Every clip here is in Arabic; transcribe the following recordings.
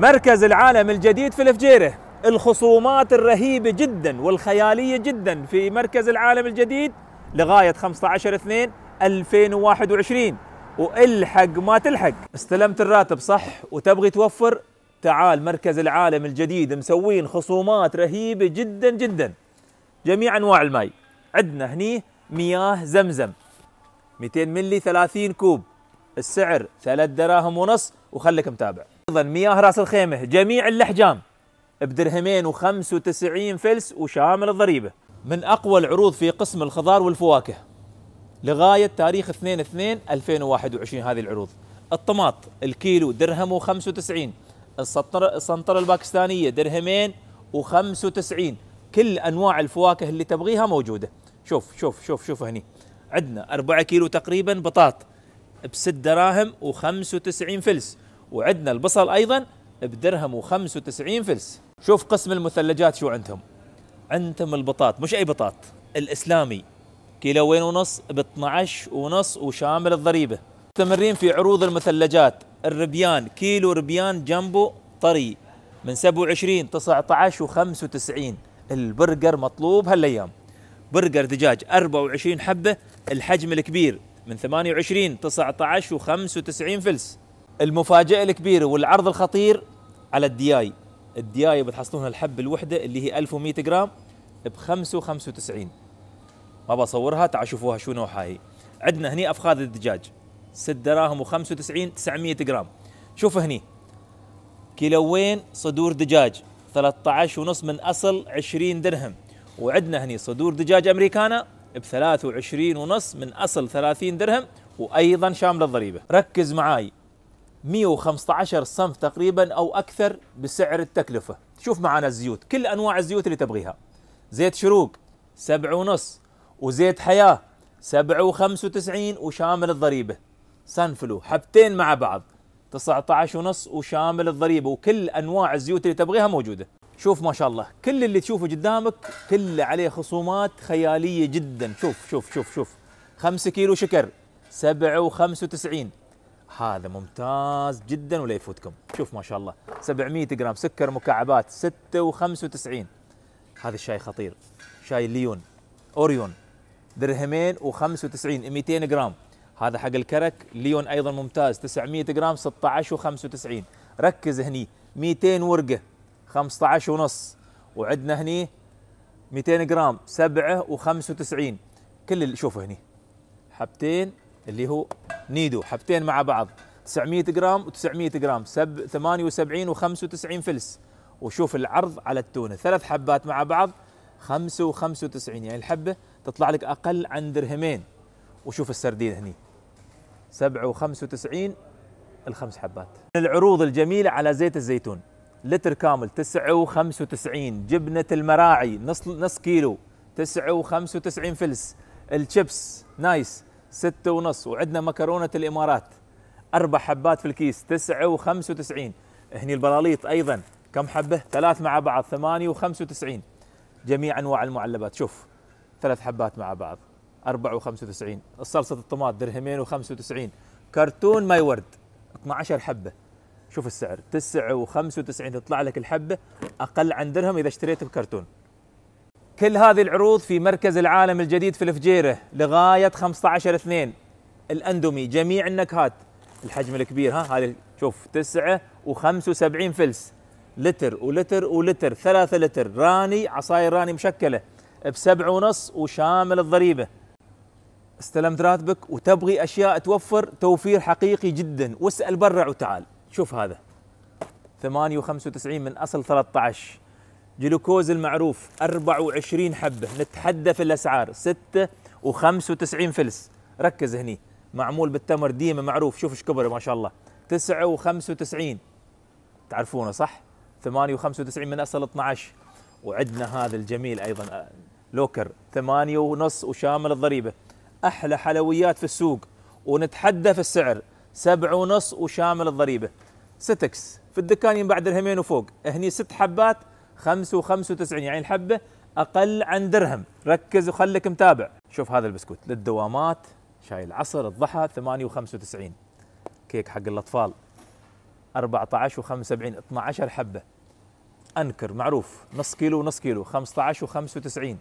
مركز العالم الجديد في الفجيرة الخصومات الرهيبة جدا والخيالية جدا في مركز العالم الجديد لغاية 15 2 2021 والحق ما تلحق استلمت الراتب صح وتبغي توفر تعال مركز العالم الجديد مسوين خصومات رهيبة جدا جدا جميع أنواع الماء عندنا هني مياه زمزم 200 ملي 30 كوب السعر 3 دراهم ونص وخليك متابع ايضا مياه راس الخيمه جميع الاحجام بدرهمين و95 فلس وشامل الضريبه من اقوى العروض في قسم الخضار والفواكه لغايه تاريخ 2 2 2021 هذه العروض الطماط الكيلو درهم و95 السنطره الباكستانيه درهمين و95 كل انواع الفواكه اللي تبغيها موجوده شوف شوف شوف شوف هني عندنا 4 كيلو تقريبا بطاط ب 6 دراهم و95 فلس وعندنا البصل ايضا بدرهم و95 فلس شوف قسم المثلجات شو عندهم عندهم البطاط مش اي بطاط الاسلامي كيلوين ونص ب 12 ونص وشامل الضريبه مستمرين في عروض المثلجات الربيان كيلو ربيان جنبه طري من 27 19 و95 البرجر مطلوب هالايام برجر دجاج 24 حبه الحجم الكبير من 28 19 و95 فلس المفاجاه الكبيره والعرض الخطير على الدياي الدياي بتحصلونها الحب الوحده اللي هي 1100 جرام ب 595 ما بصورها تعالوا شوفوها شو نوعها هي عندنا هني افخاذ الدجاج 6 دراهم و95 900 جرام شوف هني كيلوين صدور دجاج 13 ونص من اصل 20 درهم وعندنا هني صدور دجاج امريكانا ب 23 ونص من اصل 30 درهم وايضا شامل الضريبه ركز معاي 115 صنف تقريبا او اكثر بسعر التكلفه شوف معنا الزيوت كل انواع الزيوت اللي تبغيها زيت شروق 7.5 ونص وزيت حياة 7.95 وشامل الضريبة سنفلو حبتين مع بعض 19.5 ونص وشامل الضريبة وكل أنواع الزيوت اللي تبغيها موجودة شوف ما شاء الله كل اللي تشوفه قدامك كله عليه خصومات خيالية جدا شوف شوف شوف شوف 5 كيلو شكر 7.95 هذا ممتاز جدا ولا يفوتكم شوف ما شاء الله 700 جرام سكر مكعبات 6.95 هذا الشاي خطير شاي ليون اوريون درهمين و95 200 جرام هذا حق الكرك ليون ايضا ممتاز 900 جرام 16 و95 ركز هني 200 ورقه 15 ونص وعندنا هني 200 جرام 7 و95 كل اللي شوفه هني حبتين اللي هو نيدو حبتين مع بعض 900 جرام و900 جرام 78 و95 فلس وشوف العرض على التونه ثلاث حبات مع بعض 5 و95 يعني الحبه تطلع لك اقل عن درهمين وشوف السردين هني 7 و95 الخمس حبات العروض الجميله على زيت الزيتون لتر كامل 9 و95 جبنة المراعي نص نص كيلو 9 و95 فلس الشيبس نايس ستة ونص وعندنا مكرونة الإمارات أربع حبات في الكيس تسعة وخمسة وتسعين هني البلاليط أيضا كم حبة ثلاث مع بعض ثمانية وخمسة وتسعين جميع أنواع المعلبات شوف ثلاث حبات مع بعض أربعة وخمسة وتسعين صلصة الطماط درهمين وخمسة وتسعين كرتون ماي ورد 12 حبة شوف السعر تسعة وخمسة وتسعين تطلع لك الحبة أقل عن درهم إذا اشتريت بكرتون كل هذه العروض في مركز العالم الجديد في الفجيره لغايه 15 2 الاندومي جميع النكهات الحجم الكبير ها هذه شوف 9 و75 فلس لتر ولتر ولتر 3 لتر راني عصاير راني مشكله بسبع ونص وشامل الضريبه استلمت راتبك وتبغي اشياء توفر توفير حقيقي جدا واسال برع وتعال شوف هذا 98 من اصل 13 جلوكوز المعروف 24 حبة نتحدى في الأسعار 6 و95 فلس ركز هني معمول بالتمر ديمة معروف شوف ايش كبره ما شاء الله 9 و95 تعرفونه صح 8 و95 من أصل 12 وعندنا هذا الجميل أيضا آه، لوكر 8 ونص وشامل الضريبة أحلى حلويات في السوق ونتحدى في السعر 7 ونص وشامل الضريبة 6 في الدكان بعد الهمين وفوق هني ست حبات خمسة وخمسة وتسعين يعني الحبة أقل عن درهم ركز وخلك متابع شوف هذا البسكوت للدوامات شاي العصر الضحى ثمانية وخمسة وتسعين كيك حق الأطفال أربعة عشر وخمسة وسبعين اثنا عشر حبة أنكر معروف نص كيلو ونص كيلو خمسة عشر وخمسة وتسعين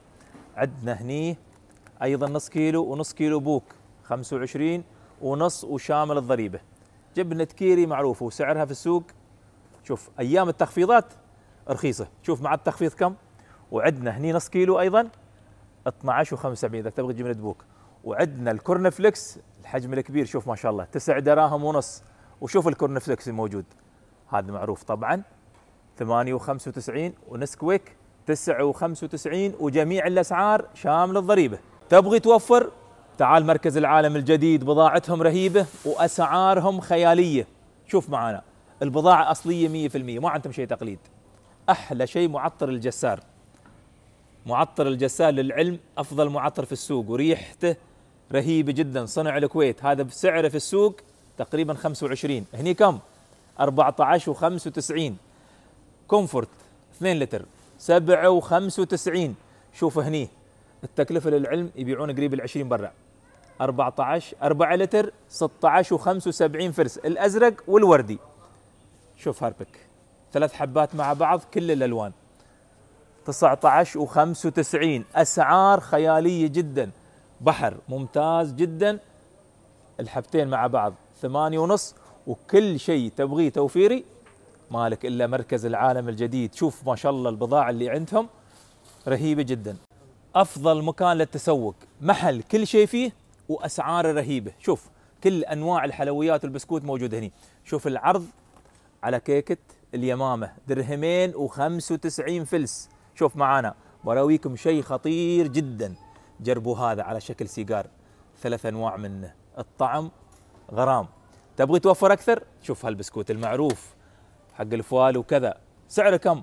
عندنا هني أيضا نص كيلو ونص كيلو بوك خمسة وعشرين ونص وشامل الضريبة جبنة كيري معروفة وسعرها في السوق شوف أيام التخفيضات رخيصه شوف مع التخفيض كم وعندنا هني نص كيلو ايضا 12.75 اذا تبغى تجيب من دبوك وعندنا الكورنفلكس الحجم الكبير شوف ما شاء الله 9 دراهم ونص وشوف الكورنفلكس الموجود هذا معروف طبعا 98 ونسكويك 99 وجميع الاسعار شامل الضريبه تبغي توفر تعال مركز العالم الجديد بضاعتهم رهيبه واسعارهم خياليه شوف معانا البضاعه اصليه 100% ما عندهم شيء تقليد أحلى شيء معطر الجسار معطر الجسار للعلم أفضل معطر في السوق وريحته رهيبة جدا صنع الكويت هذا بسعره في السوق تقريبا 25 هني كم 14 و95 كومفورت 2 لتر 795 شوف هني التكلفة للعلم يبيعون قريب ال 20 برا 14 4 لتر 16 و75 فرس الأزرق والوردي شوف هاربك ثلاث حبات مع بعض كل الالوان 19 و95 اسعار خياليه جدا بحر ممتاز جدا الحبتين مع بعض ثمانية ونص وكل شيء تبغيه توفيري مالك الا مركز العالم الجديد شوف ما شاء الله البضاعه اللي عندهم رهيبه جدا افضل مكان للتسوق محل كل شيء فيه واسعاره رهيبه شوف كل انواع الحلويات والبسكوت موجوده هنا شوف العرض على كيكه اليمامه درهمين و95 فلس شوف معانا براويكم شيء خطير جدا جربوا هذا على شكل سيجار ثلاث انواع منه الطعم غرام تبغي توفر اكثر شوف هالبسكوت المعروف حق الفوال وكذا سعره كم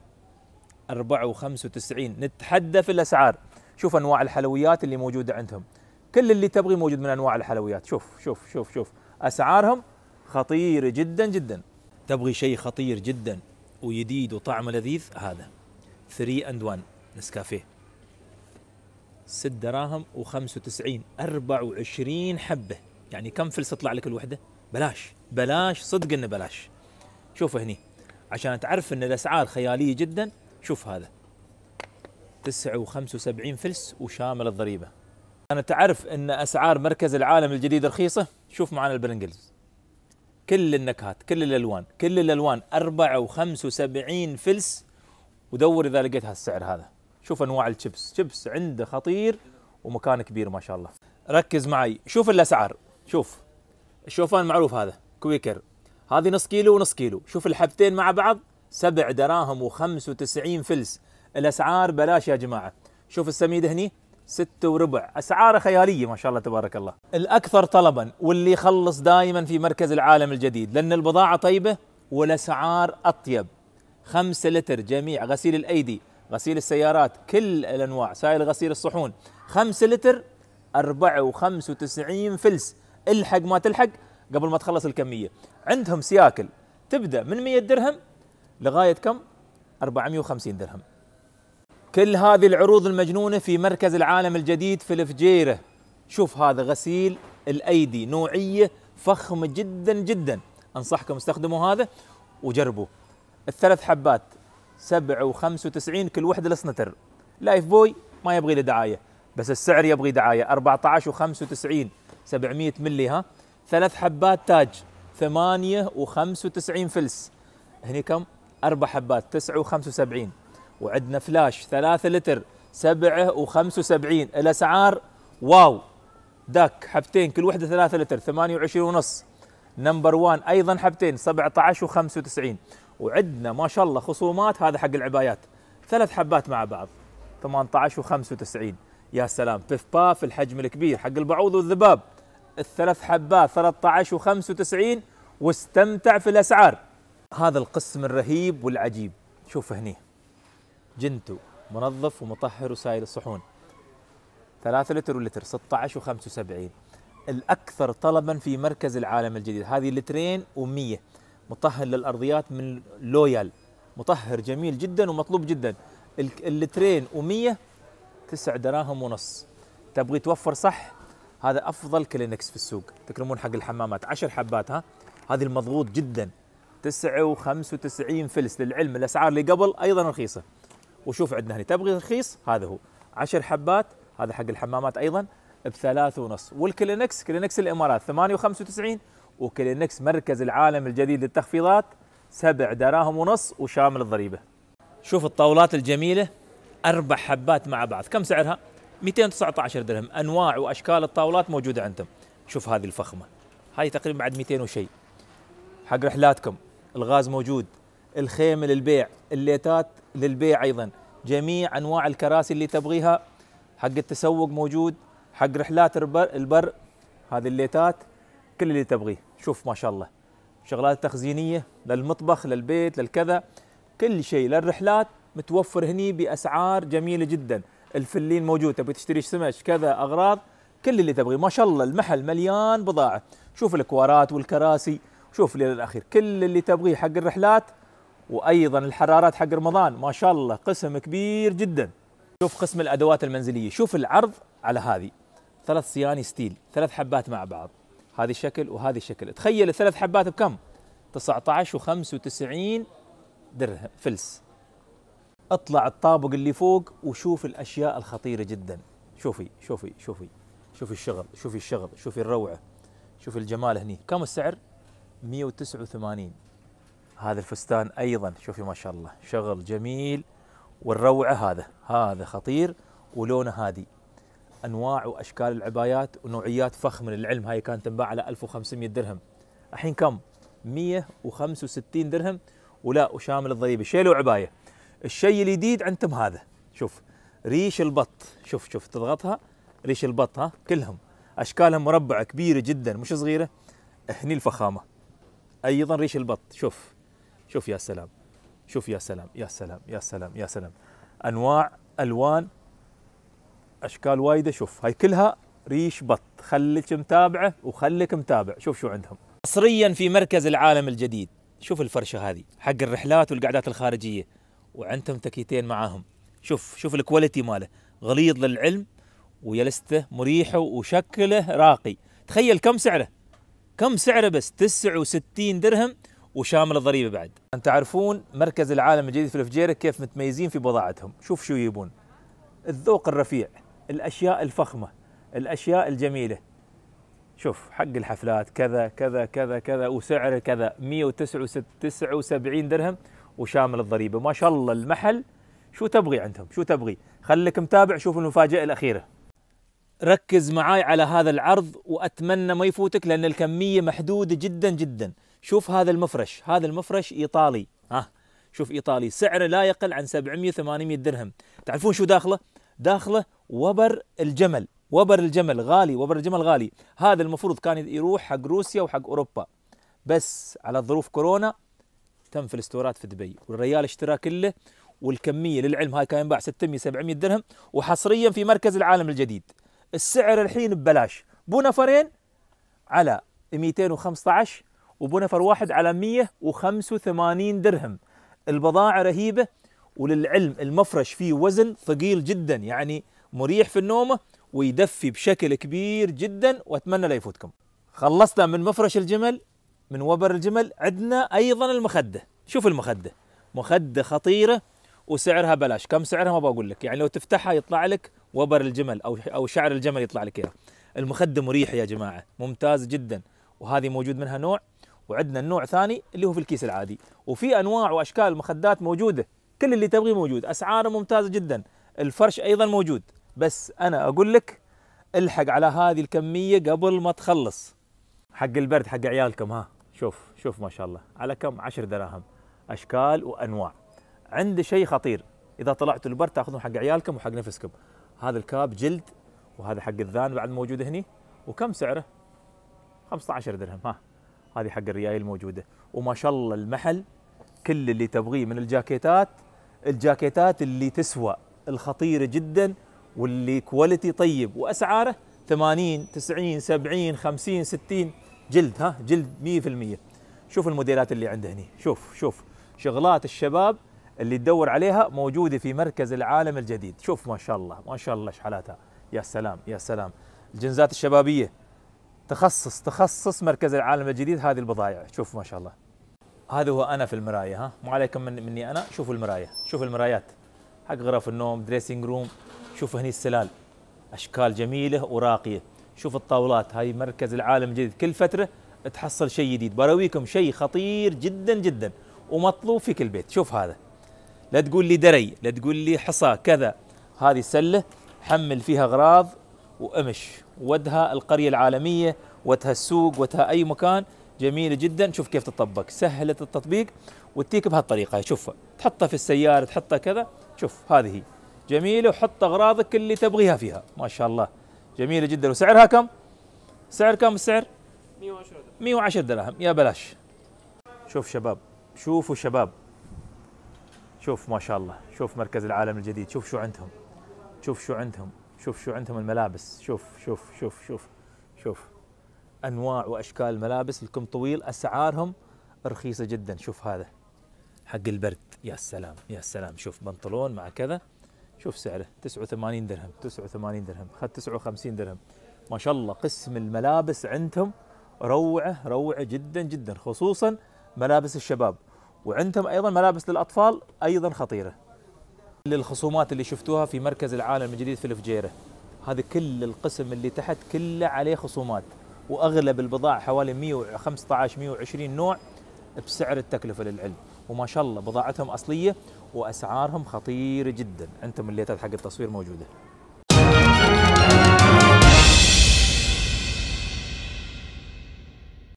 94 نتحدى في الاسعار شوف انواع الحلويات اللي موجوده عندهم كل اللي تبغي موجود من انواع الحلويات شوف شوف شوف شوف اسعارهم خطيره جدا جدا تبغي شيء خطير جدا وجديد وطعم لذيذ هذا 3 اند 1 نسكافيه 6 دراهم و95 24 حبه يعني كم فلس تطلع لك الوحده؟ بلاش بلاش صدق انه بلاش شوف هني عشان تعرف ان الاسعار خياليه جدا شوف هذا و75 فلس وشامل الضريبه انا تعرف ان اسعار مركز العالم الجديد رخيصه شوف معنا البرنجلز كل النكهات كل الالوان كل الالوان 74 فلس ودور اذا لقيت هالسعر هذا شوف انواع الشيبس شيبس عنده خطير ومكان كبير ما شاء الله ركز معي شوف الاسعار شوف الشوفان معروف هذا كويكر هذه نص كيلو ونص كيلو شوف الحبتين مع بعض سبع دراهم و95 فلس الاسعار بلاش يا جماعه شوف السميد هني ستة وربع أسعاره خيالية ما شاء الله تبارك الله الأكثر طلبا واللي يخلص دائما في مركز العالم الجديد لأن البضاعة طيبة والأسعار أطيب خمسة لتر جميع غسيل الأيدي غسيل السيارات كل الأنواع سائل غسيل الصحون خمسة لتر أربعة وخمسة وتسعين فلس الحق ما تلحق قبل ما تخلص الكمية عندهم سياكل تبدأ من 100 درهم لغاية كم 450 درهم كل هذه العروض المجنونة في مركز العالم الجديد في الفجيرة شوف هذا غسيل الأيدي نوعية فخمة جدا جدا أنصحكم استخدموا هذا وجربوا الثلاث حبات سبعة وخمسة وتسعين كل وحدة لسنتر لايف بوي ما يبغي له دعاية بس السعر يبغي دعاية 14 و 95 700 ملي ها ثلاث حبات تاج 8 و 95 فلس هني كم أربع حبات 9 و 75 وعندنا فلاش 3 لتر 7.75 الاسعار واو داك حبتين كل وحده 3 لتر 28 ونص نمبر 1 ايضا حبتين 17 و95 وعندنا ما شاء الله خصومات هذا حق العبايات ثلاث حبات مع بعض 18 و95 يا سلام بف باف الحجم الكبير حق البعوض والذباب الثلاث حبات 13 و95 واستمتع في الاسعار هذا القسم الرهيب والعجيب شوف هني جنتو منظف ومطهر وسائل الصحون 3 لتر ولتر 16 و75 الاكثر طلبا في مركز العالم الجديد هذه لترين و100 مطهر للارضيات من لويال مطهر جميل جدا ومطلوب جدا اللترين و100 تسع دراهم ونص تبغي توفر صح هذا افضل كلينكس في السوق تكرمون حق الحمامات 10 حبات ها هذه المضغوط جدا 9 و95 فلس للعلم الاسعار اللي قبل ايضا رخيصه وشوف عندنا هنا تبغي رخيص هذا هو عشر حبات هذا حق الحمامات ايضا بثلاث ونص والكلينكس كلينكس الامارات 98 وكلينكس مركز العالم الجديد للتخفيضات سبع دراهم ونص وشامل الضريبه. شوف الطاولات الجميله اربع حبات مع بعض، كم سعرها؟ 219 درهم، انواع واشكال الطاولات موجوده عندهم. شوف هذه الفخمه. هاي تقريبا بعد 200 وشيء. حق رحلاتكم، الغاز موجود، الخيمة للبيع الليتات للبيع أيضا جميع أنواع الكراسي اللي تبغيها حق التسوق موجود حق رحلات البر هذه الليتات كل اللي تبغيه شوف ما شاء الله شغلات تخزينية للمطبخ للبيت للكذا كل شيء للرحلات متوفر هني بأسعار جميلة جدا الفلين موجود تبي تشتري سمش كذا أغراض كل اللي تبغيه ما شاء الله المحل مليان بضاعة شوف الكوارات والكراسي شوف للأخير كل اللي تبغيه حق الرحلات وايضا الحرارات حق رمضان ما شاء الله قسم كبير جدا شوف قسم الادوات المنزليه شوف العرض على هذه ثلاث صياني ستيل ثلاث حبات مع بعض هذه الشكل وهذه الشكل تخيل الثلاث حبات بكم 19 و95 درهم فلس اطلع الطابق اللي فوق وشوف الاشياء الخطيره جدا شوفي شوفي شوفي شوفي الشغل شوفي الشغل شوفي الروعه شوفي الجمال هني كم السعر 189 هذا الفستان ايضا شوفي ما شاء الله شغل جميل والروعه هذا هذا خطير ولونه هادي انواع واشكال العبايات ونوعيات فخمه للعلم هاي كانت تنباع على 1500 درهم الحين كم 165 درهم ولا وشامل الضريبه شيل وعبايه الشيء الجديد عندهم هذا شوف ريش البط شوف شوف تضغطها ريش البط ها كلهم اشكالهم مربعه كبيره جدا مش صغيره هني الفخامه ايضا ريش البط شوف شوف يا سلام شوف يا سلام يا سلام يا سلام يا سلام انواع الوان اشكال وايده شوف هاي كلها ريش بط خليك متابعه وخليك متابع شوف شو عندهم حصريا في مركز العالم الجديد شوف الفرشه هذه حق الرحلات والقعدات الخارجيه وعندهم تكيتين معاهم شوف شوف الكواليتي ماله غليظ للعلم ويلسته مريحه وشكله راقي تخيل كم سعره كم سعره بس 69 درهم وشامل الضريبه بعد ان تعرفون مركز العالم الجديد في الفجيره كيف متميزين في بضاعتهم شوف شو يبون الذوق الرفيع الاشياء الفخمه الاشياء الجميله شوف حق الحفلات كذا كذا كذا كذا وسعره كذا 179 درهم وشامل الضريبه ما شاء الله المحل شو تبغي عندهم شو تبغي خليك متابع شوف المفاجاه الاخيره ركز معاي على هذا العرض واتمنى ما يفوتك لان الكميه محدوده جدا جدا شوف هذا المفرش هذا المفرش ايطالي ها شوف ايطالي سعره لا يقل عن 700 800 درهم تعرفون شو داخله داخله وبر الجمل وبر الجمل غالي وبر الجمل غالي هذا المفروض كان يروح حق روسيا وحق اوروبا بس على ظروف كورونا تم في الاستورات في دبي والريال اشترى كله والكميه للعلم هاي كان ينباع 600 700 درهم وحصريا في مركز العالم الجديد السعر الحين ببلاش بو نفرين على 215 وبنفر واحد على 185 درهم البضاعة رهيبة وللعلم المفرش فيه وزن ثقيل جدا يعني مريح في النومة ويدفي بشكل كبير جدا واتمنى لا يفوتكم خلصنا من مفرش الجمل من وبر الجمل عندنا ايضا المخده شوف المخده مخده خطيره وسعرها بلاش كم سعرها ما بقول لك يعني لو تفتحها يطلع لك وبر الجمل او او شعر الجمل يطلع لك اياه المخده مريحه يا جماعه ممتاز جدا وهذه موجود منها نوع وعندنا النوع ثاني اللي هو في الكيس العادي وفي انواع واشكال مخدات موجوده كل اللي تبغيه موجود اسعاره ممتازه جدا الفرش ايضا موجود بس انا اقول لك الحق على هذه الكميه قبل ما تخلص حق البرد حق عيالكم ها شوف شوف ما شاء الله على كم 10 دراهم اشكال وانواع عند شيء خطير اذا طلعتوا البرد تاخذون حق عيالكم وحق نفسكم هذا الكاب جلد وهذا حق الذان بعد موجود هني وكم سعره 15 درهم ها هذه حق الريايل الموجوده وما شاء الله المحل كل اللي تبغيه من الجاكيتات الجاكيتات اللي تسوى الخطيره جدا واللي كواليتي طيب واسعاره 80 90 70 50 60 جلد ها جلد 100% شوف الموديلات اللي عنده هنا شوف شوف شغلات الشباب اللي تدور عليها موجوده في مركز العالم الجديد شوف ما شاء الله ما شاء الله شحالاتها يا سلام يا سلام الجنزات الشبابيه تخصص تخصص مركز العالم الجديد هذه البضائع شوف ما شاء الله هذا هو انا في المرايه ها مو عليكم من مني انا شوفوا المرايه شوفوا المرايات حق غرف النوم دريسنج روم شوفوا هني السلال اشكال جميله وراقيه شوف الطاولات هاي مركز العالم الجديد كل فتره تحصل شيء جديد براويكم شيء خطير جدا جدا ومطلوب في كل بيت شوف هذا لا تقول لي دري لا تقول لي حصى كذا هذه سله حمل فيها اغراض وامش ودها القرية العالمية ودها السوق ودها أي مكان جميلة جدا شوف كيف تطبق سهلة التطبيق وتيك بهالطريقة شوفها تحطها في السيارة تحطها كذا شوف هذه هي جميلة وحط أغراضك اللي تبغيها فيها ما شاء الله جميلة جدا وسعرها كم؟ سعر كم السعر؟ 110 110 دراهم يا بلاش شوف شباب شوفوا شباب شوف ما شاء الله شوف مركز العالم الجديد شوف شو عندهم شوف شو عندهم شوف شو عندهم الملابس شوف شوف شوف شوف شوف انواع واشكال الملابس لكم طويل اسعارهم رخيصه جدا شوف هذا حق البرد يا سلام يا سلام شوف بنطلون مع كذا شوف سعره 89 درهم 89 درهم خذ 59 درهم ما شاء الله قسم الملابس عندهم روعه روعه جدا جدا خصوصا ملابس الشباب وعندهم ايضا ملابس للاطفال ايضا خطيره للخصومات اللي شفتوها في مركز العالم الجديد في الفجيره هذا كل القسم اللي تحت كله عليه خصومات واغلب البضاعه حوالي 115 120 نوع بسعر التكلفه للعلم وما شاء الله بضاعتهم اصليه واسعارهم خطيره جدا انتم الليتات حق التصوير موجوده